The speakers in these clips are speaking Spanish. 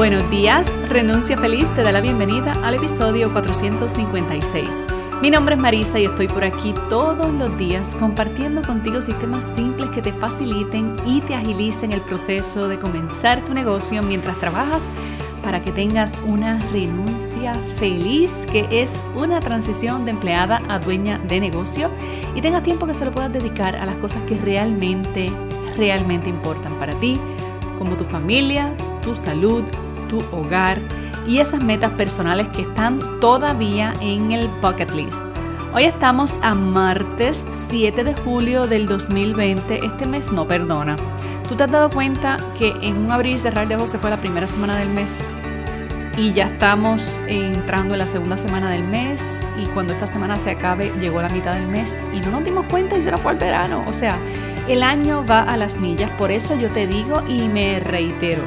Buenos días, Renuncia Feliz te da la bienvenida al episodio 456. Mi nombre es Marisa y estoy por aquí todos los días compartiendo contigo sistemas simples que te faciliten y te agilicen el proceso de comenzar tu negocio mientras trabajas para que tengas una renuncia feliz, que es una transición de empleada a dueña de negocio y tengas tiempo que se lo puedas dedicar a las cosas que realmente, realmente importan para ti, como tu familia, tu salud, tu hogar y esas metas personales que están todavía en el bucket list. Hoy estamos a martes 7 de julio del 2020. Este mes no perdona. ¿Tú te has dado cuenta que en un abril cerrar de ojos se fue la primera semana del mes? Y ya estamos entrando en la segunda semana del mes y cuando esta semana se acabe llegó la mitad del mes y no nos dimos cuenta y se nos fue al verano. O sea, el año va a las millas, por eso yo te digo y me reitero,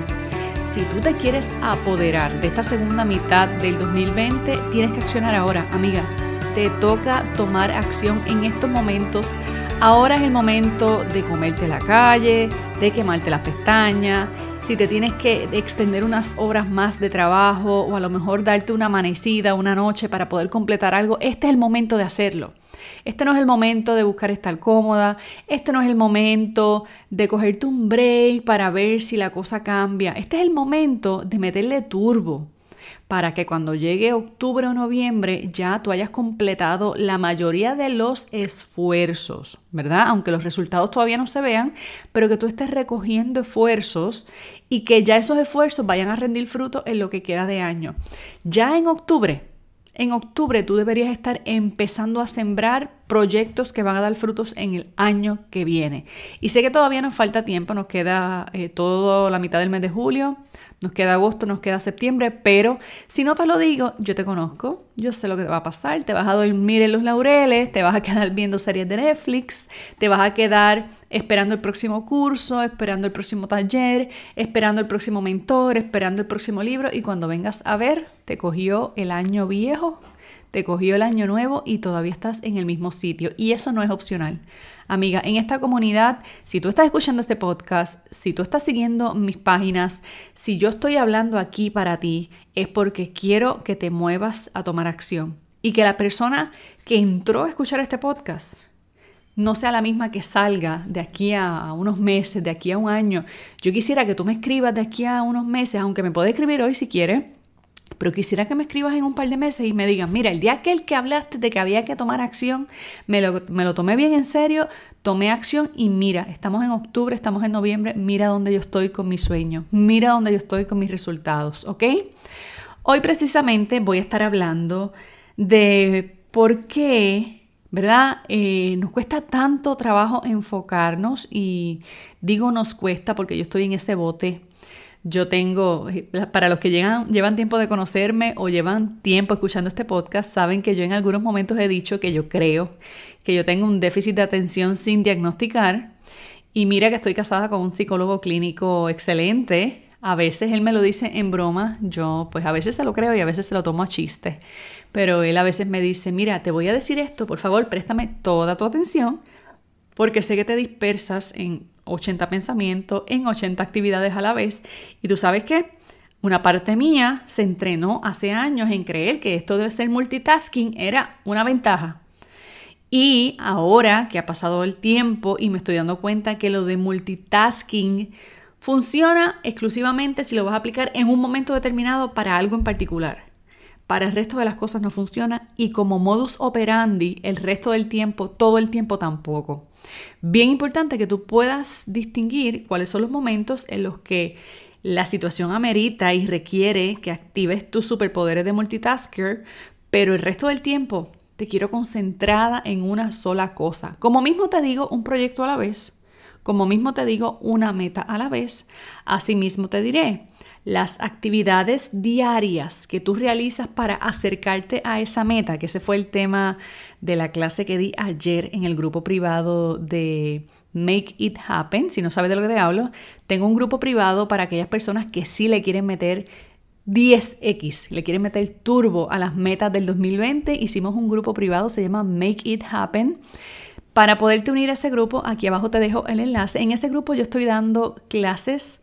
si tú te quieres apoderar de esta segunda mitad del 2020, tienes que accionar ahora, amiga. Te toca tomar acción en estos momentos. Ahora es el momento de comerte la calle, de quemarte las pestañas, si te tienes que extender unas horas más de trabajo o a lo mejor darte una amanecida, una noche para poder completar algo, este es el momento de hacerlo. Este no es el momento de buscar estar cómoda, este no es el momento de cogerte un break para ver si la cosa cambia. Este es el momento de meterle turbo para que cuando llegue octubre o noviembre ya tú hayas completado la mayoría de los esfuerzos, ¿verdad? Aunque los resultados todavía no se vean, pero que tú estés recogiendo esfuerzos y que ya esos esfuerzos vayan a rendir fruto en lo que queda de año. Ya en octubre en octubre tú deberías estar empezando a sembrar proyectos que van a dar frutos en el año que viene. Y sé que todavía nos falta tiempo, nos queda eh, toda la mitad del mes de julio, nos queda agosto, nos queda septiembre, pero si no te lo digo, yo te conozco, yo sé lo que te va a pasar, te vas a dormir en los laureles, te vas a quedar viendo series de Netflix, te vas a quedar esperando el próximo curso, esperando el próximo taller, esperando el próximo mentor, esperando el próximo libro y cuando vengas a ver, te cogió el año viejo te cogió el año nuevo y todavía estás en el mismo sitio. Y eso no es opcional. Amiga, en esta comunidad, si tú estás escuchando este podcast, si tú estás siguiendo mis páginas, si yo estoy hablando aquí para ti, es porque quiero que te muevas a tomar acción. Y que la persona que entró a escuchar este podcast no sea la misma que salga de aquí a unos meses, de aquí a un año. Yo quisiera que tú me escribas de aquí a unos meses, aunque me puedes escribir hoy si quieres pero quisiera que me escribas en un par de meses y me digas, mira, el día aquel que hablaste de que había que tomar acción, me lo, tomé bien en serio, tomé acción y mira, estamos en octubre, estamos en noviembre, mira dónde yo estoy con mi sueño, mira dónde yo estoy con mis resultados, ¿ok? Hoy precisamente voy a estar hablando de por qué ¿verdad? Eh, nos cuesta tanto trabajo enfocarnos y digo nos cuesta porque yo estoy en ese bote yo tengo, para los que llegan, llevan tiempo de conocerme o llevan tiempo escuchando este podcast, saben que yo en algunos momentos he dicho que yo creo que yo tengo un déficit de atención sin diagnosticar. Y mira que estoy casada con un psicólogo clínico excelente. A veces él me lo dice en broma, yo pues a veces se lo creo y a veces se lo tomo a chiste. Pero él a veces me dice, mira, te voy a decir esto, por favor, préstame toda tu atención, porque sé que te dispersas en 80 pensamientos, en 80 actividades a la vez. Y tú sabes que una parte mía se entrenó hace años en creer que esto de ser multitasking era una ventaja. Y ahora que ha pasado el tiempo y me estoy dando cuenta que lo de multitasking funciona exclusivamente si lo vas a aplicar en un momento determinado para algo en particular para el resto de las cosas no funciona y como modus operandi el resto del tiempo, todo el tiempo tampoco. Bien importante que tú puedas distinguir cuáles son los momentos en los que la situación amerita y requiere que actives tus superpoderes de multitasker, pero el resto del tiempo te quiero concentrada en una sola cosa. Como mismo te digo, un proyecto a la vez. Como mismo te digo, una meta a la vez. así mismo te diré, las actividades diarias que tú realizas para acercarte a esa meta, que ese fue el tema de la clase que di ayer en el grupo privado de Make It Happen. Si no sabes de lo que te hablo, tengo un grupo privado para aquellas personas que sí le quieren meter 10x, le quieren meter turbo a las metas del 2020. Hicimos un grupo privado, se llama Make It Happen. Para poderte unir a ese grupo, aquí abajo te dejo el enlace. En ese grupo yo estoy dando clases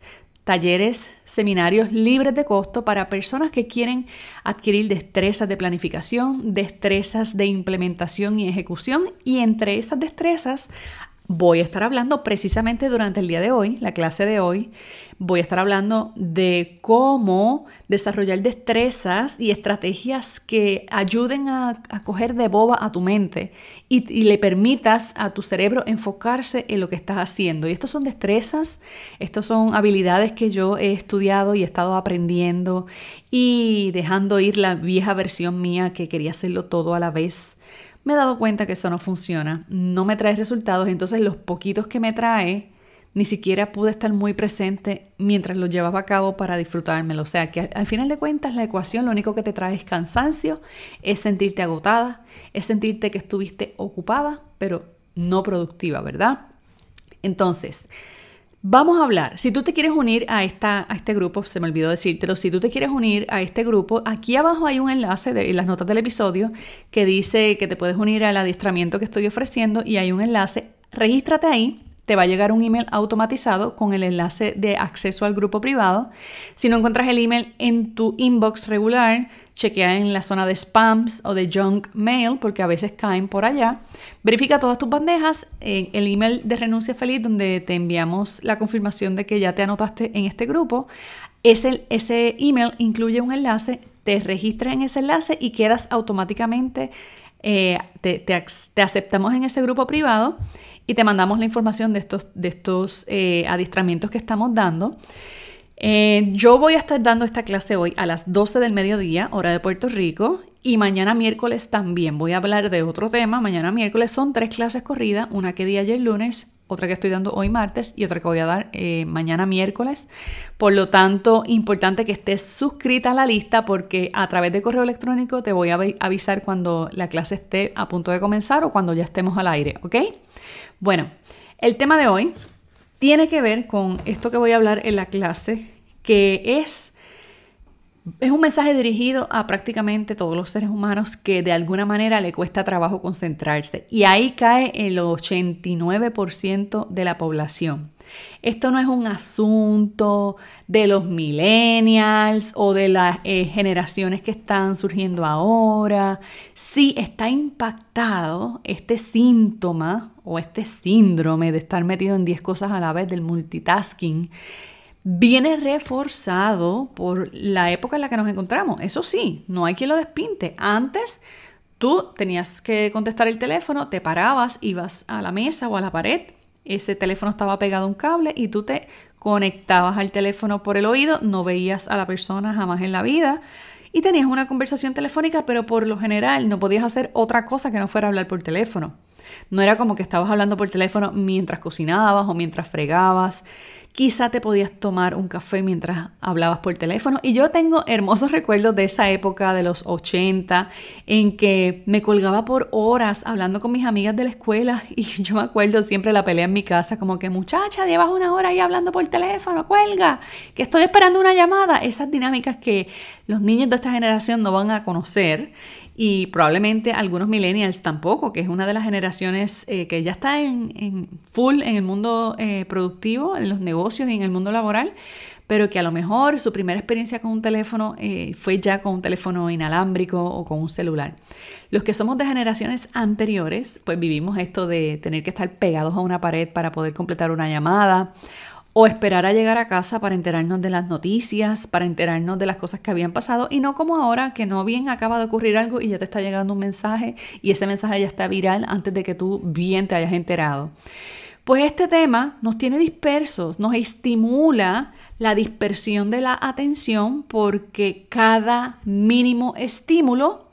talleres, seminarios libres de costo para personas que quieren adquirir destrezas de planificación, destrezas de implementación y ejecución y entre esas destrezas voy a estar hablando precisamente durante el día de hoy, la clase de hoy, voy a estar hablando de cómo desarrollar destrezas y estrategias que ayuden a, coger de boba a tu mente y, le permitas a tu cerebro enfocarse en lo que estás haciendo. Y estos son destrezas, estos son habilidades que yo he estudiado y he estado aprendiendo y dejando ir la vieja versión mía que quería hacerlo todo a la vez me he dado cuenta que eso no funciona, no me trae resultados, entonces los poquitos que me trae, ni siquiera pude estar muy presente mientras lo llevaba a cabo para disfrutármelo. O sea que al final de cuentas la ecuación lo único que te trae es cansancio, es sentirte agotada, es sentirte que estuviste ocupada, pero no productiva, ¿verdad? Entonces, Vamos a hablar, si tú te quieres unir a, esta, a este grupo, se me olvidó decírtelo, si tú te quieres unir a este grupo, aquí abajo hay un enlace de, en las notas del episodio que dice que te puedes unir al adiestramiento que estoy ofreciendo y hay un enlace, regístrate ahí te va a llegar un email automatizado con el enlace de acceso al grupo privado. Si no encuentras el email en tu inbox regular, chequea en la zona de spams o de junk mail, porque a veces caen por allá. Verifica todas tus bandejas en el email de Renuncia Feliz, donde te enviamos la confirmación de que ya te anotaste en este grupo. Ese, ese email incluye un enlace, te registras en ese enlace y quedas automáticamente, eh, te, aceptamos en ese grupo privado y te mandamos la información de estos, de estos eh, adiestramientos que estamos dando. Eh, yo voy a estar dando esta clase hoy a las 12 del mediodía, hora de Puerto Rico, y mañana miércoles también. Voy a hablar de otro tema. Mañana miércoles son tres clases corridas, una que di ayer lunes, otra que estoy dando hoy martes y otra que voy a dar eh, mañana miércoles. Por lo tanto, importante que estés suscrita a la lista porque a través de correo electrónico te voy a avisar cuando la clase esté a punto de comenzar o cuando ya estemos al aire, ¿ok? Bueno, el tema de hoy tiene que ver con esto que voy a hablar en la clase que es, es un mensaje dirigido a prácticamente todos los seres humanos que de alguna manera le cuesta trabajo concentrarse. Y ahí cae el 89% de la población. Esto no es un asunto de los millennials o de las eh, generaciones que están surgiendo ahora. Si está impactado este síntoma o este síndrome de estar metido en 10 cosas a la vez del multitasking viene reforzado por la época en la que nos encontramos. Eso sí, no hay quien lo despinte. Antes tú tenías que contestar el teléfono, te parabas, ibas a la mesa o a la pared, ese teléfono estaba pegado a un cable y tú te conectabas al teléfono por el oído, no veías a la persona jamás en la vida y tenías una conversación telefónica, pero por lo general no podías hacer otra cosa que no fuera hablar por teléfono. No era como que estabas hablando por teléfono mientras cocinabas o mientras fregabas. Quizá te podías tomar un café mientras hablabas por teléfono. Y yo tengo hermosos recuerdos de esa época de los 80 en que me colgaba por horas hablando con mis amigas de la escuela y yo me acuerdo siempre la pelea en mi casa como que muchacha, llevas una hora ahí hablando por teléfono, cuelga, que estoy esperando una llamada. Esas dinámicas que los niños de esta generación no van a conocer y probablemente algunos millennials tampoco, que es una de las generaciones eh, que ya está en, full en el mundo eh, productivo, en los negocios y en el mundo laboral, pero que a lo mejor su primera experiencia con un teléfono eh, fue ya con un teléfono inalámbrico o con un celular. Los que somos de generaciones anteriores, pues vivimos esto de tener que estar pegados a una pared para poder completar una llamada o esperar a llegar a casa para enterarnos de las noticias, para enterarnos de las cosas que habían pasado y no como ahora que no bien acaba de ocurrir algo y ya te está llegando un mensaje y ese mensaje ya está viral antes de que tú bien te hayas enterado. Pues este tema nos tiene dispersos, nos estimula la dispersión de la atención porque cada mínimo estímulo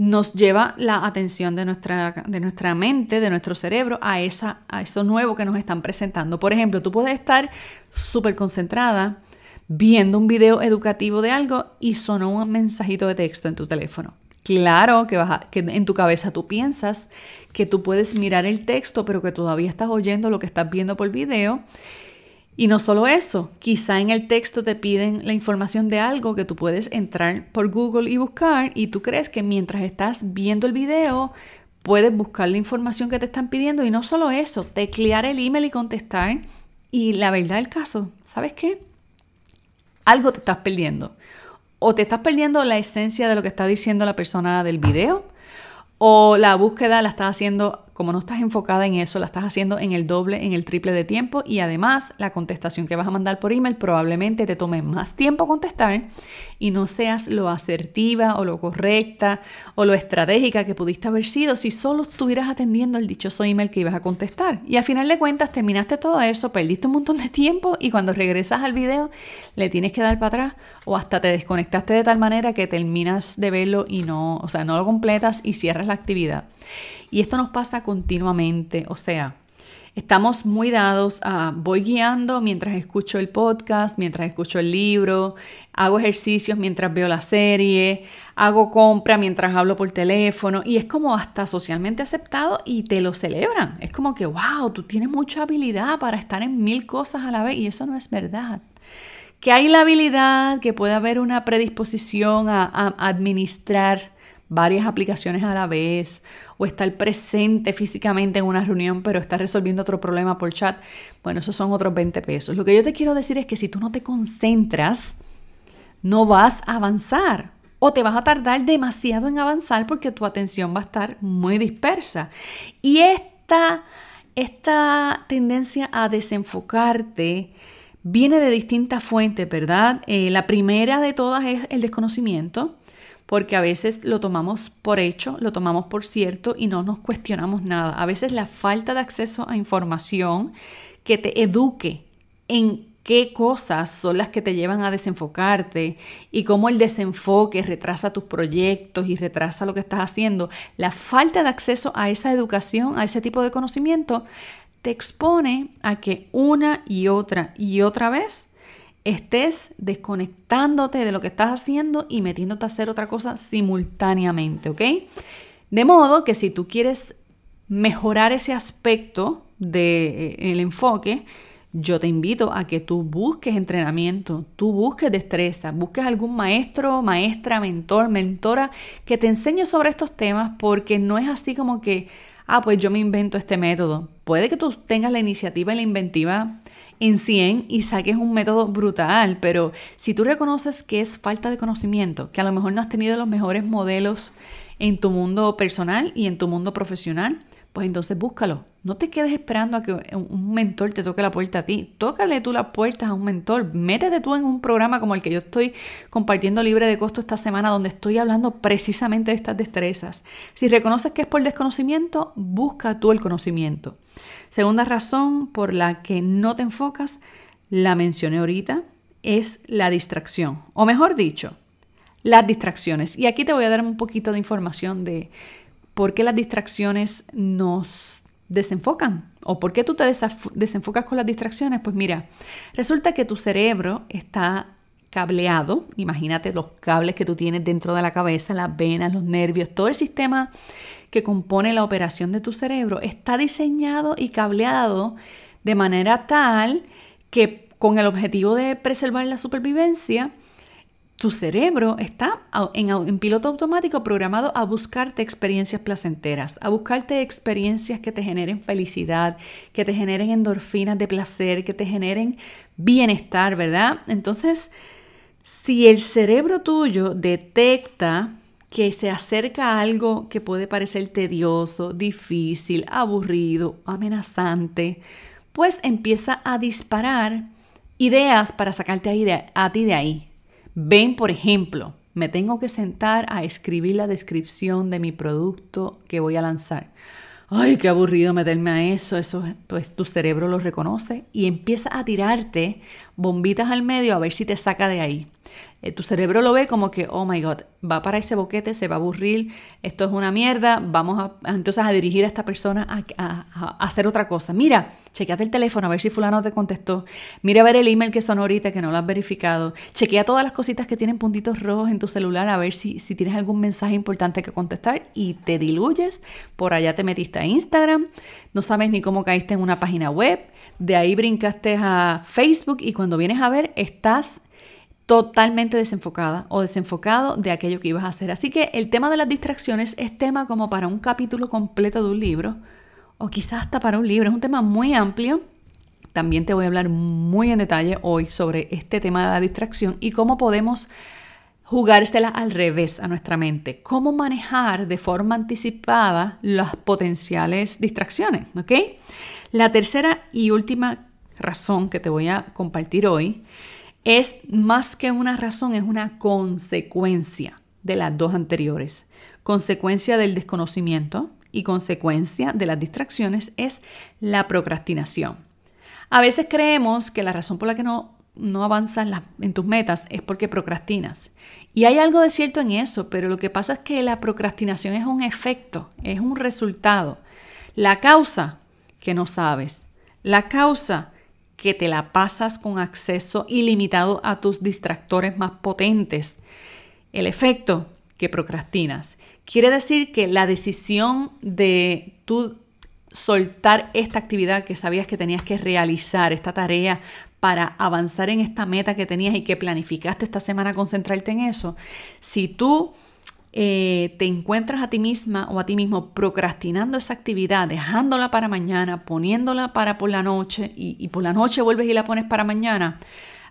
nos lleva la atención de nuestra, de nuestra mente, de nuestro cerebro, a, esa, a eso nuevo que nos están presentando. Por ejemplo, tú puedes estar súper concentrada viendo un video educativo de algo y sonó un mensajito de texto en tu teléfono. Claro que, vas que en tu cabeza tú piensas que tú puedes mirar el texto, pero que todavía estás oyendo lo que estás viendo por el video y no solo eso, quizá en el texto te piden la información de algo que tú puedes entrar por Google y buscar y tú crees que mientras estás viendo el video puedes buscar la información que te están pidiendo y no solo eso, teclear el email y contestar. Y la verdad del caso, ¿sabes qué? Algo te estás perdiendo. O te estás perdiendo la esencia de lo que está diciendo la persona del video, o la búsqueda la estás haciendo como no estás enfocada en eso, la estás haciendo en el doble, en el triple de tiempo y además la contestación que vas a mandar por email probablemente te tome más tiempo contestar y no seas lo asertiva o lo correcta o lo estratégica que pudiste haber sido si solo estuvieras atendiendo el dichoso email que ibas a contestar. Y al final de cuentas terminaste todo eso, perdiste un montón de tiempo y cuando regresas al video le tienes que dar para atrás o hasta te desconectaste de tal manera que terminas de verlo y no, o sea, no lo completas y cierras la actividad. Y esto nos pasa continuamente, o sea, estamos muy dados a voy guiando mientras escucho el podcast, mientras escucho el libro, hago ejercicios mientras veo la serie, hago compra mientras hablo por teléfono y es como hasta socialmente aceptado y te lo celebran. Es como que, wow, tú tienes mucha habilidad para estar en mil cosas a la vez y eso no es verdad. Que hay la habilidad, que puede haber una predisposición a, a administrar varias aplicaciones a la vez o estar presente físicamente en una reunión pero estar resolviendo otro problema por chat, bueno, esos son otros 20 pesos. Lo que yo te quiero decir es que si tú no te concentras, no vas a avanzar o te vas a tardar demasiado en avanzar porque tu atención va a estar muy dispersa. Y esta, esta tendencia a desenfocarte viene de distintas fuentes, ¿verdad? Eh, la primera de todas es el desconocimiento porque a veces lo tomamos por hecho, lo tomamos por cierto y no nos cuestionamos nada. A veces la falta de acceso a información que te eduque en qué cosas son las que te llevan a desenfocarte y cómo el desenfoque retrasa tus proyectos y retrasa lo que estás haciendo. La falta de acceso a esa educación, a ese tipo de conocimiento, te expone a que una y otra y otra vez estés desconectándote de lo que estás haciendo y metiéndote a hacer otra cosa simultáneamente, ¿ok? De modo que si tú quieres mejorar ese aspecto del de, eh, el enfoque, yo te invito a que tú busques entrenamiento, tú busques destreza, busques algún maestro, maestra, mentor, mentora que te enseñe sobre estos temas porque no es así como que, ah, pues yo me invento este método. Puede que tú tengas la iniciativa y la inventiva en 100 y saques un método brutal, pero si tú reconoces que es falta de conocimiento, que a lo mejor no has tenido los mejores modelos en tu mundo personal y en tu mundo profesional, pues entonces búscalo, no te quedes esperando a que un mentor te toque la puerta a ti. Tócale tú las puertas a un mentor. Métete tú en un programa como el que yo estoy compartiendo libre de costo esta semana, donde estoy hablando precisamente de estas destrezas. Si reconoces que es por desconocimiento, busca tú el conocimiento. Segunda razón por la que no te enfocas, la mencioné ahorita, es la distracción. O mejor dicho, las distracciones. Y aquí te voy a dar un poquito de información de por qué las distracciones nos desenfocan. ¿O por qué tú te desenfocas con las distracciones? Pues mira, resulta que tu cerebro está cableado, imagínate los cables que tú tienes dentro de la cabeza, las venas, los nervios, todo el sistema que compone la operación de tu cerebro está diseñado y cableado de manera tal que con el objetivo de preservar la supervivencia, tu cerebro está en, piloto automático programado a buscarte experiencias placenteras, a buscarte experiencias que te generen felicidad, que te generen endorfinas de placer, que te generen bienestar, ¿verdad? Entonces, si el cerebro tuyo detecta que se acerca a algo que puede parecer tedioso, difícil, aburrido, amenazante, pues empieza a disparar ideas para sacarte a ti de ahí, Ven, por ejemplo, me tengo que sentar a escribir la descripción de mi producto que voy a lanzar. Ay, qué aburrido meterme a eso. Eso, pues tu cerebro lo reconoce y empieza a tirarte bombitas al medio a ver si te saca de ahí. Eh, tu cerebro lo ve como que, oh my god, va para ese boquete, se va a aburrir, esto es una mierda, vamos entonces a dirigir a esta persona a, hacer otra cosa. Mira, chequeate el teléfono a ver si fulano te contestó, mira a ver el email que son ahorita que no lo has verificado, chequea todas las cositas que tienen puntitos rojos en tu celular a ver si, si tienes algún mensaje importante que contestar y te diluyes, por allá te metiste a Instagram, no sabes ni cómo caíste en una página web, de ahí brincaste a Facebook y cuando vienes a ver estás totalmente desenfocada o desenfocado de aquello que ibas a hacer. Así que el tema de las distracciones es tema como para un capítulo completo de un libro o quizás hasta para un libro. Es un tema muy amplio. También te voy a hablar muy en detalle hoy sobre este tema de la distracción y cómo podemos jugársela al revés a nuestra mente. Cómo manejar de forma anticipada las potenciales distracciones, ¿ok? La tercera y última razón que te voy a compartir hoy es más que una razón, es una consecuencia de las dos anteriores. Consecuencia del desconocimiento y consecuencia de las distracciones es la procrastinación. A veces creemos que la razón por la que no, avanzas en, en tus metas es porque procrastinas. Y hay algo de cierto en eso, pero lo que pasa es que la procrastinación es un efecto, es un resultado. La causa que no sabes, la causa que te la pasas con acceso ilimitado a tus distractores más potentes. El efecto que procrastinas. Quiere decir que la decisión de tú soltar esta actividad que sabías que tenías que realizar, esta tarea para avanzar en esta meta que tenías y que planificaste esta semana concentrarte en eso, si tú eh, te encuentras a ti misma o a ti mismo procrastinando esa actividad, dejándola para mañana, poniéndola para por la noche y, y por la noche vuelves y la pones para mañana,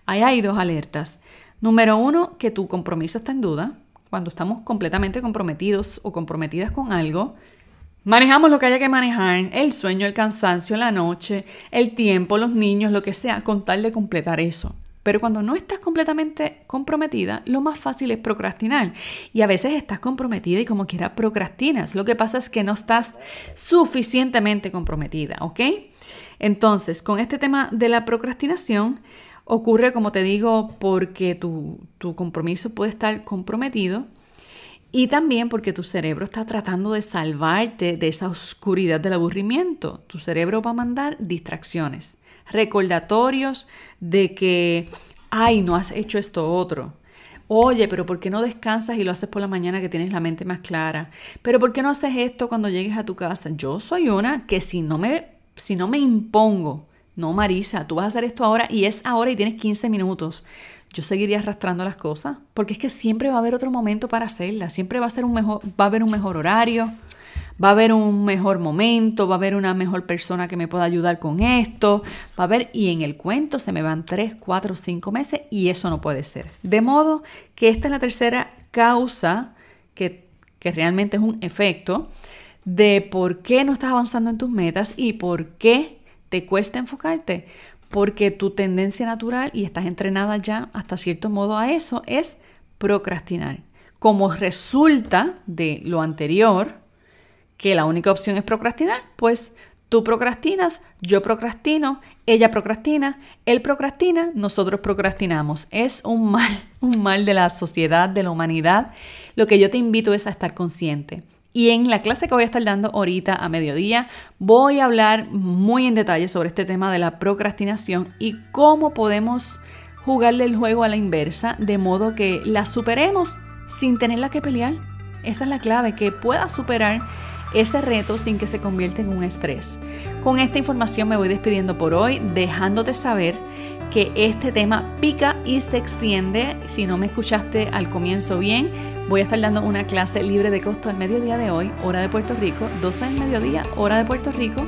ahí hay dos alertas. Número uno, que tu compromiso está en duda. Cuando estamos completamente comprometidos o comprometidas con algo, Manejamos lo que haya que manejar, el sueño, el cansancio, la noche, el tiempo, los niños, lo que sea, con tal de completar eso. Pero cuando no estás completamente comprometida, lo más fácil es procrastinar. Y a veces estás comprometida y como quiera procrastinas. Lo que pasa es que no estás suficientemente comprometida, ¿ok? Entonces, con este tema de la procrastinación, ocurre, como te digo, porque tu, tu compromiso puede estar comprometido. Y también porque tu cerebro está tratando de salvarte de esa oscuridad del aburrimiento. Tu cerebro va a mandar distracciones, recordatorios de que ay, no has hecho esto otro. Oye, pero ¿por qué no descansas y lo haces por la mañana que tienes la mente más clara? Pero ¿por qué no haces esto cuando llegues a tu casa? Yo soy una que si no me, si no me impongo, no Marisa, tú vas a hacer esto ahora y es ahora y tienes 15 minutos. Yo seguiría arrastrando las cosas, porque es que siempre va a haber otro momento para hacerla. siempre va a ser un mejor, va a haber un mejor horario va a haber un mejor momento, va a haber una mejor persona que me pueda ayudar con esto, va a haber, y en el cuento se me van 3, 4, 5 meses y eso no puede ser. De modo que esta es la tercera causa que, que realmente es un efecto de por qué no estás avanzando en tus metas y por qué te cuesta enfocarte. Porque tu tendencia natural, y estás entrenada ya hasta cierto modo a eso, es procrastinar. Como resulta de lo anterior, que la única opción es procrastinar, pues tú procrastinas, yo procrastino, ella procrastina, él procrastina, nosotros procrastinamos. Es un mal, un mal de la sociedad, de la humanidad. Lo que yo te invito es a estar consciente. Y en la clase que voy a estar dando ahorita a mediodía, voy a hablar muy en detalle sobre este tema de la procrastinación y cómo podemos jugarle el juego a la inversa, de modo que la superemos sin tenerla que pelear. Esa es la clave, que puedas superar ese reto sin que se convierta en un estrés. Con esta información me voy despidiendo por hoy, dejándote saber que este tema pica y se extiende. Si no me escuchaste al comienzo bien, voy a estar dando una clase libre de costo al mediodía de hoy, hora de Puerto Rico, 12 del mediodía, hora de Puerto Rico,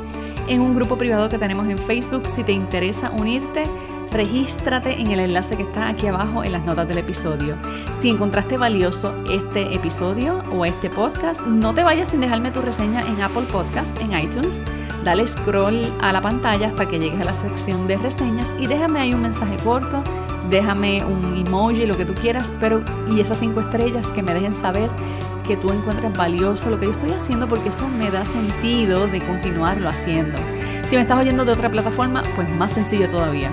en un grupo privado que tenemos en Facebook. Si te interesa unirte, regístrate en el enlace que está aquí abajo en las notas del episodio. Si encontraste valioso este episodio o este podcast, no te vayas sin dejarme tu reseña en Apple Podcast, en iTunes. Dale scroll a la pantalla hasta que llegues a la sección de reseñas y déjame ahí un mensaje corto, déjame un emoji, lo que tú quieras, pero y esas cinco estrellas que me dejen saber que tú encuentras valioso lo que yo estoy haciendo porque eso me da sentido de continuarlo haciendo. Si me estás oyendo de otra plataforma, pues más sencillo todavía.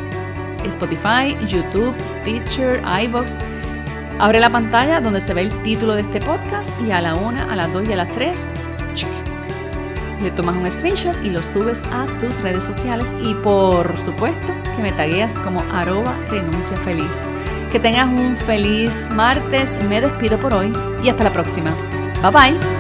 Spotify, YouTube, Stitcher, iVoox. Abre la pantalla donde se ve el título de este podcast y a la una, a las 2 y a las 3 le tomas un screenshot y lo subes a tus redes sociales y por supuesto que me tagueas como arroba renuncia feliz. Que tengas un feliz martes, me despido por hoy y hasta la próxima. Bye bye.